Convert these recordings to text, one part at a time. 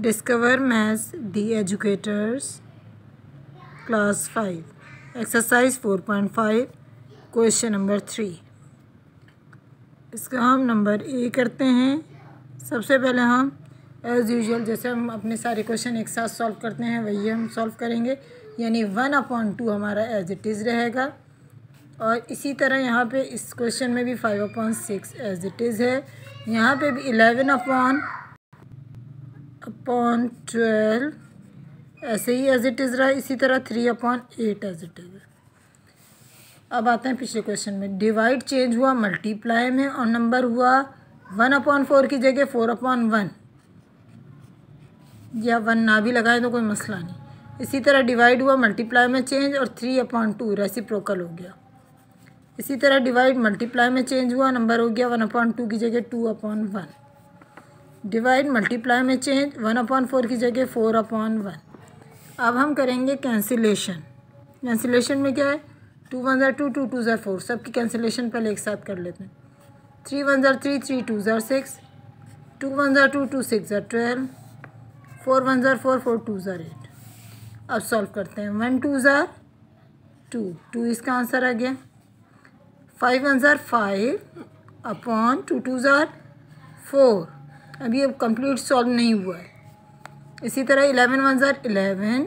discover maths the educators class five exercise four point five question number three इसका हम number A करते हैं सबसे पहले हम एज़ यूजल जैसे हम अपने सारे क्वेश्चन एक साथ सॉल्व करते हैं वही हम सॉल्व करेंगे यानी वन अपॉन टू हमारा एज इट इज़ रहेगा और इसी तरह यहाँ पे इस क्वेश्चन में भी five upon six as it is है यहाँ पे भी इलेवन अपॉन अपॉन ट्वेल्व ऐसे ही एज इट इज़ रहा इसी तरह three upon eight as it is अब आते हैं पिछले क्वेश्चन में डिवाइड चेंज हुआ मल्टीप्लाई में और नंबर हुआ वन अपॉन फोर की जगह फोर अपॉन वन या वन ना भी लगाए तो कोई मसला नहीं इसी तरह डिवाइड हुआ मल्टीप्लाई में चेंज और थ्री अपॉन टू प्रोकल हो गया इसी तरह डिवाइड मल्टीप्लाई में चेंज हुआ नंबर हो गया वन अपॉन टू की जगह two upon one divide multiply में चेंज वन अपॉन फोर की जगह फोर अपॉन वन अब हम करेंगे कैंसिलेशन कैंसिलेशन में क्या है टू वन ज़ार टू टू टू ज़ार फोर सबकी कैंसिलेशन पहले एक साथ कर लेते हैं थ्री वन ज़ार थ्री थ्री टू ज़ार सिक्स टू वन ज़ार टू टू सिक्स ज़ार ट्वेल्व फोर वन ज़ार फोर फोर टू ज़ार एट अब सॉल्व करते हैं वन टू ज़ार टू टू इसका आंसर आ गया फाइव वन ज़ार फाइव अपॉन टू टू ज़ार फोर अभी अब कंप्लीट सॉल्व नहीं हुआ है इसी तरह इलेवन वन ज़ार इलेवन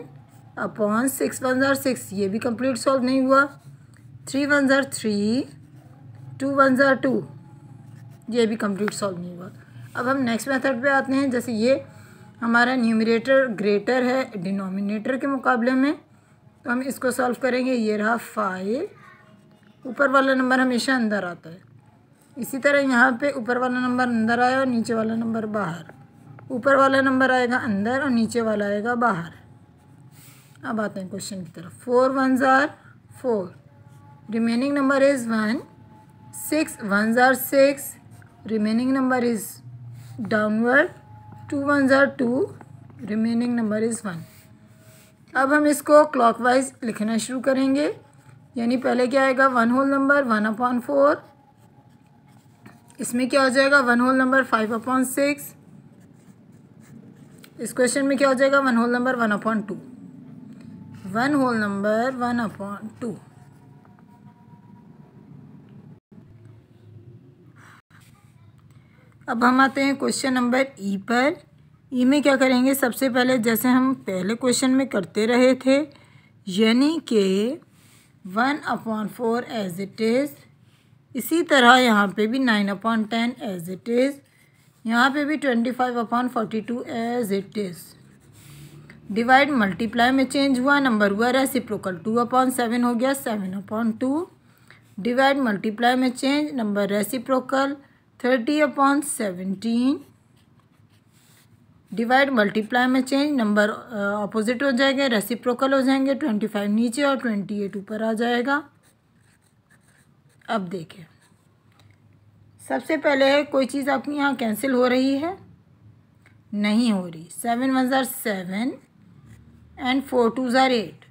अपॉन सिक्स वन ज़ार सिक्स ये भी कंप्लीट सॉल्व नहीं हुआ थ्री वन ज़ार थ्री टू वन ज़ार टू ये भी कंप्लीट सॉल्व नहीं हुआ अब हम नेक्स्ट मेथड पे आते हैं जैसे ये हमारा न्यूमिनेटर ग्रेटर है डिनोमिनेटर के मुकाबले में तो हम इसको सॉल्व करेंगे ये रहा फाइव ऊपर वाला नंबर हमेशा अंदर आता है इसी तरह यहाँ पे ऊपर वाला नंबर अंदर आया और नीचे वाला नंबर बाहर ऊपर वाला नंबर आएगा अंदर और नीचे वाला आएगा बाहर अब आते हैं क्वेश्चन की तरफ फोर वन ज़ार four remaining number is one six one ज़ार six remaining number is downward two one ज़ार two remaining number is one अब हम इसको क्लॉकवाइज लिखना शुरू करेंगे यानी पहले क्या आएगा one whole number one upon four इसमें क्या हो जाएगा one whole number five upon six इस क्वेश्चन में क्या हो जाएगा one whole number one upon two one whole number one upon two अब हम आते हैं क्वेश्चन नंबर ई पर ई e में क्या करेंगे सबसे पहले जैसे हम पहले क्वेश्चन में करते रहे थे यानी कि one upon four as it is इसी तरह यहाँ पे भी nine upon ten as it is यहाँ पे भी twenty five upon forty two as it is divide multiply में चेंज हुआ नंबर हुआ रेसिप्रोकल टू अपॉन सेवन हो गया seven upon two divide multiply में change number reciprocal thirty upon seventeen divide multiply में चेंज नंबर अपोजिट हो जाएगा reciprocal हो जाएंगे ट्वेंटी फाइव नीचे और ट्वेंटी एट ऊपर आ जाएगा अब देखें सबसे पहले है कोई चीज़ आपके यहाँ कैंसिल हो रही है नहीं हो रही सेवन वन ज़ार सेवन एंड फोर टू ज़ार एट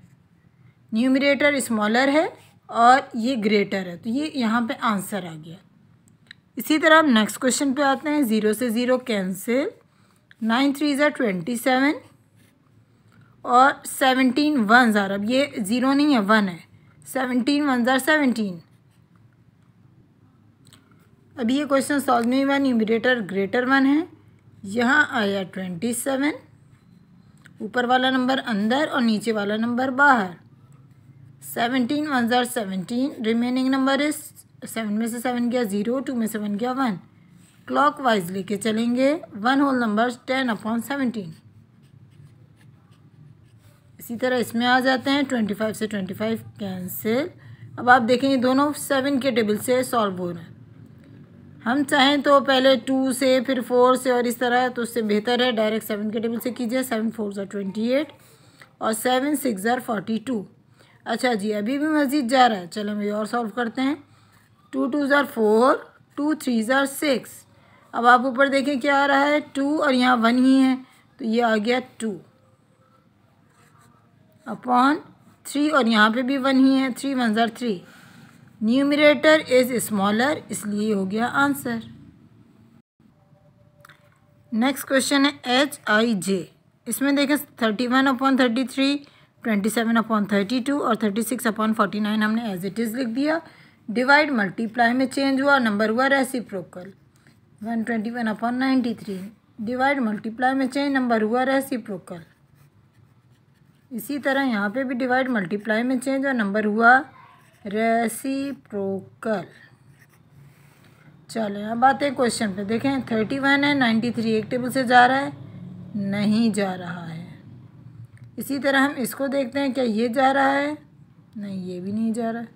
न्यूमिरेटर स्मॉलर है और ये ग्रेटर है तो ये यहाँ पे आंसर आ गया इसी तरह हम नेक्स्ट क्वेश्चन पे आते हैं ज़ीरो से ज़ीरो कैंसिल नाइन थ्री ज़ार ट्वेंटी सेवन और सेवनटीन वन ज़ार अब ये ज़ीरो नहीं है वन है सेवनटीन वन ज़ार सेवनटीन अब ये क्वेश्चन सॉल्व नहीं हुआ न्यूमिनेटर ग्रेटर वन है यहाँ आया ट्वेंटी सेवन ऊपर वाला नंबर अंदर और नीचे वाला नंबर बाहर सेवनटीन वन ज़ार सेवनटीन रिमेनिंग नंबर इस सेवन में से सेवन गया ज़ीरो टू में सेवन गया वन क्लॉक वाइज लेके चलेंगे one whole number ten upon seventeen इसी तरह इसमें आ जाते हैं ट्वेंटी फाइव से ट्वेंटी फाइव कैंसिल अब आप देखेंगे दोनों सेवन के टेबल से सॉल्व हो रहे हैं हम चाहें तो पहले टू से फिर फोर से और इस तरह तो उससे बेहतर है डायरेक्ट सेवन के टेबल से कीजिए सेवन फोर ज़ार ट्वेंटी एट और सेवन सिक्स ज़ार फोर्टी टू अच्छा जी अभी भी मज़ीद जा रहा है चलो हम ये और सॉल्व करते हैं टू टू ज़ार फोर टू थ्री ज़ार सिक्स अब आप ऊपर देखें क्या आ रहा है टू और यहाँ वन ही है तो ये आ गया टू अपॉन थ्री और यहाँ पे भी वन ही है थ्री वन ज़ार थ्री न्यूमिरेटर इज़ स्मॉलर इसलिए हो गया आंसर नेक्स्ट क्वेश्चन है एच आई जे इसमें देखें thirty one upon thirty three twenty seven upon thirty two और thirty six upon forty nine हमने एज इट इज़ लिख दिया डिवाइड मल्टीप्लाई में चेंज हुआ नंबर हुआ reciprocal one twenty one upon ninety three divide multiply में change number हुआ reciprocal इसी तरह यहाँ पे भी डिवाइड मल्टीप्लाई में चेंज और नंबर हुआ रेसिप्रोकल चलो अब आते हैं क्वेश्चन पे देखें थर्टी वन है नाइन्टी थ्री एक टेबल से जा रहा है नहीं जा रहा है इसी तरह हम इसको देखते हैं क्या ये जा रहा है नहीं ये भी नहीं जा रहा है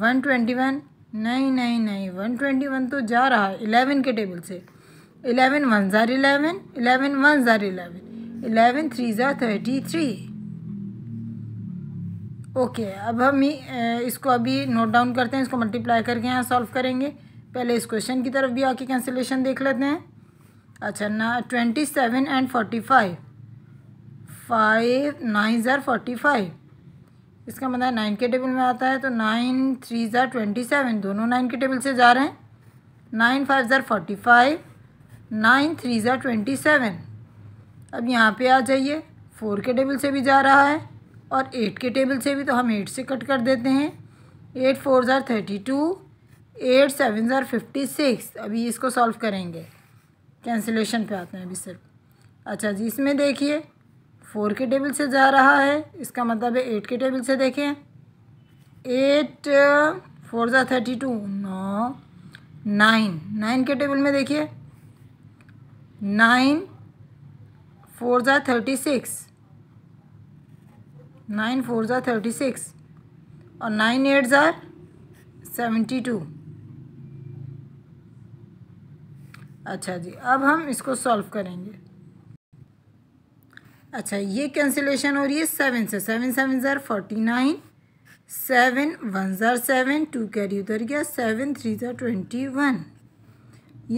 वन ट्वेंटी वन नहीं नहीं नहीं वन ट्वेंटी वन तो जा रहा है इलेवन के टेबल से इलेवन वन ज़ार इलेवन इलेवन वन ज़ार इलेवन इलेवन थ्री ज़ार थर्टी थ्री ओके अब हम इसको अभी नोट डाउन करते हैं इसको मल्टीप्लाई करके यहाँ सॉल्व करेंगे पहले इस क्वेश्चन की तरफ भी आके कैंसिलेशन देख लेते हैं अच्छा ना twenty seven and forty five five nine ज़ार फोर्टी फाइव इसका मतलब नाइन के टेबल में आता है तो नाइन थ्री ज़ार ट्वेंटी सेवन दोनों नाइन के टेबल से जा रहे हैं नाइन फाइव ज़ार फोर्टी फाइव नाइन थ्री ज़ार ट्वेंटी सेवन अब यहाँ पे आ जाइए फोर के टेबल से भी जा रहा है और एट के टेबल से भी तो हम एट से कट कर देते हैं एट फोर ज़ार थर्टी टू एट सेवन ज़ार फिफ्टी सिक्स अभी इसको सॉल्व करेंगे कैंसिलेशन पे आते हैं अभी सिर्फ अच्छा जी इसमें देखिए फोर के टेबल से जा रहा है इसका मतलब है एट के टेबल से देखें एट फोर ज़ार थर्टी टू नौ नाइन नाइन के टेबल में देखिए नाइन फोर ज़ार थर्टी सिक्स नाइन फोर ज़ार थर्टी सिक्स और नाइन एट ज़ार सेवेंटी टू अच्छा जी अब हम इसको सॉल्व करेंगे अच्छा ये कैंसिलेशन हो रही है सेवन से सेवन सेवन ज़ार फोर्टी नाइन सेवन वन ज़ार सेवन टू कैरी उधर गया सेवन थ्री ज़ार ट्वेंटी वन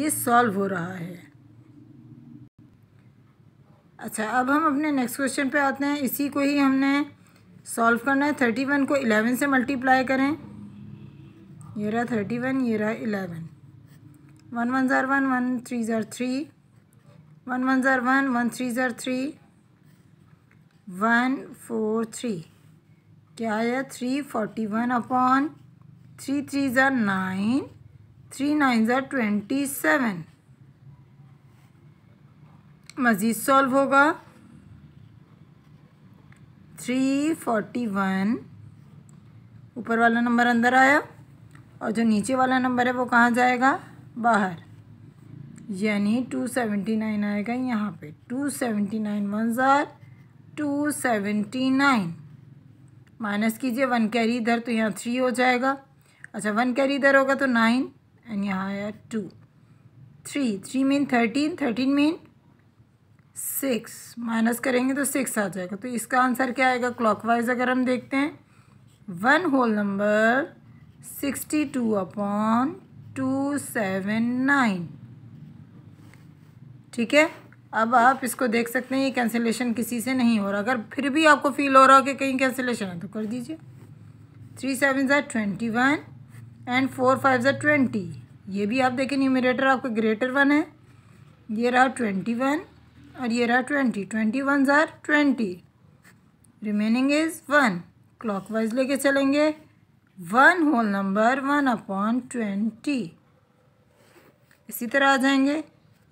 ये सॉल्व हो रहा है अच्छा अब हम अपने नेक्स्ट क्वेश्चन पे आते हैं इसी को ही हमने सॉल्व करना है थर्टी वन को इलेवन से मल्टीप्लाई करें ये रहा थर्टी वन ये रहा इलेवन वन वन ज़ार वन वन थ्री ज़ार थ्री वन वन ज़ार वन वन थ्री ज़ार थ्री वन फोर थ्री क्या आया three forty one upon three three ज़ार नाइन थ्री नाइन ज़ार ट्वेंटी सेवन मज़ीद सॉल्व होगा थ्री फोर्टी वन ऊपर वाला नंबर अंदर आया और जो नीचे वाला नंबर है वो कहाँ जाएगा बाहर यानी टू सेवेंटी नाइन आएगा यहाँ पे टू सेवेंटी नाइन वन ज़ार टू सेवेंटी नाइन माइनस कीजिए वन कैरी इधर तो यहाँ थ्री हो जाएगा अच्छा वन कैरी इधर होगा तो नाइन एंड यहाँ आया two three three mean thirteen thirteen mean six minus करेंगे तो सिक्स आ जाएगा तो इसका आंसर क्या आएगा क्लॉकवाइज अगर हम देखते हैं one whole number sixty two upon two seven nine ठीक है अब आप इसको देख सकते हैं ये कैंसिलेशन किसी से नहीं हो रहा अगर फिर भी आपको फील हो रहा हो कि कहीं कैंसिलेशन है तो कर दीजिए थ्री सेवन ज़ार twenty one and four five ज़ार ट्वेंटी ये भी आप देखें न्यूमिनेटर आपका ग्रेटर वन है ये रहा ट्वेंटी वन और ये रहा ट्वेंटी ट्वेंटी वन ज़ार twenty remaining is one wise लेके चलेंगे one whole number one upon twenty इसी तरह आ जाएंगे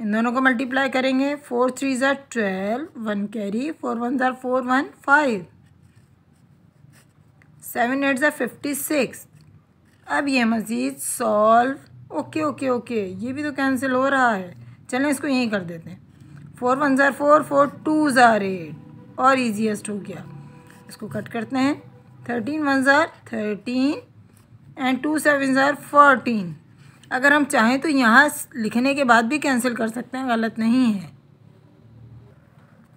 इन दोनों को मल्टीप्लाई करेंगे फोर थ्री ज़ार twelve one carry four one ज़ार four one five seven eight ज़ार फिफ्टी सिक्स अब ये मज़ीद सॉल्व ओके ओके ओके ये भी तो कैंसिल हो रहा है चलें इसको यहीं कर देते हैं फोर वन ज़ार फोर फोर टू ज़ार एट और ईजीएसट हो गया इसको कट करते हैं थर्टीन वन ज़ार थर्टीन एंड टू सेवन ज़ार फोर्टीन अगर हम चाहें तो यहाँ लिखने के बाद भी कैंसिल कर सकते हैं गलत नहीं है